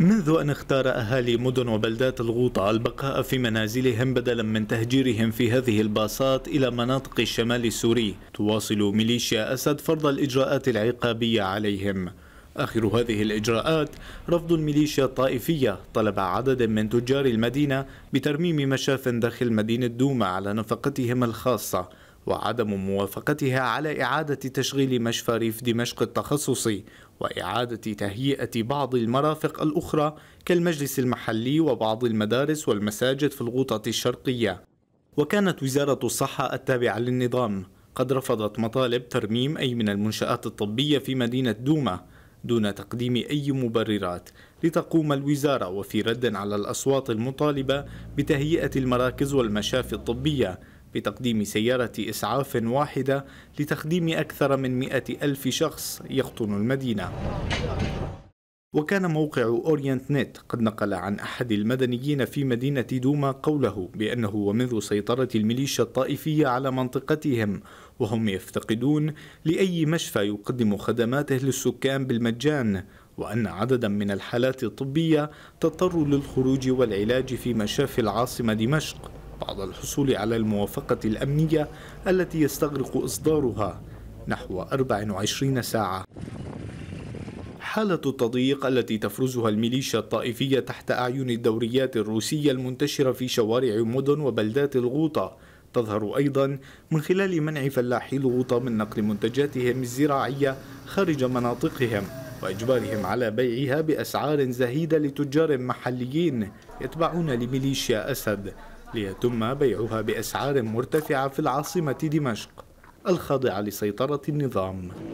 منذ أن اختار أهالي مدن وبلدات الغوطة البقاء في منازلهم بدلا من تهجيرهم في هذه الباصات إلى مناطق الشمال السوري تواصل ميليشيا أسد فرض الإجراءات العقابية عليهم آخر هذه الإجراءات رفض الميليشيا الطائفية طلب عدد من تجار المدينة بترميم مشاف داخل مدينة دوما على نفقتهم الخاصة وعدم موافقتها على إعادة تشغيل مشفى ريف دمشق التخصصي وإعادة تهيئة بعض المرافق الأخرى كالمجلس المحلي وبعض المدارس والمساجد في الغوطة الشرقية وكانت وزارة الصحة التابعة للنظام قد رفضت مطالب ترميم أي من المنشآت الطبية في مدينة دوما دون تقديم أي مبررات لتقوم الوزارة وفي رد على الأصوات المطالبة بتهيئة المراكز والمشافي الطبية بتقديم سيارة إسعاف واحدة لتخديم أكثر من 100 ألف شخص يقطن المدينة وكان موقع أورينت نت قد نقل عن أحد المدنيين في مدينة دوما قوله بأنه ومنذ سيطرة الميليشيا الطائفية على منطقتهم وهم يفتقدون لأي مشفى يقدم خدماته للسكان بالمجان وأن عددا من الحالات الطبية تضطر للخروج والعلاج في مشافي العاصمة دمشق بعد الحصول على الموافقة الأمنية التي يستغرق إصدارها نحو 24 ساعة حالة التضييق التي تفرزها الميليشيا الطائفية تحت أعين الدوريات الروسية المنتشرة في شوارع مدن وبلدات الغوطة تظهر أيضا من خلال منع فلاحي الغوطة من نقل منتجاتهم الزراعية خارج مناطقهم وإجبارهم على بيعها بأسعار زهيدة لتجار محليين يتبعون لميليشيا أسد ليتم بيعها بأسعار مرتفعة في العاصمة دمشق الخاضعة لسيطرة النظام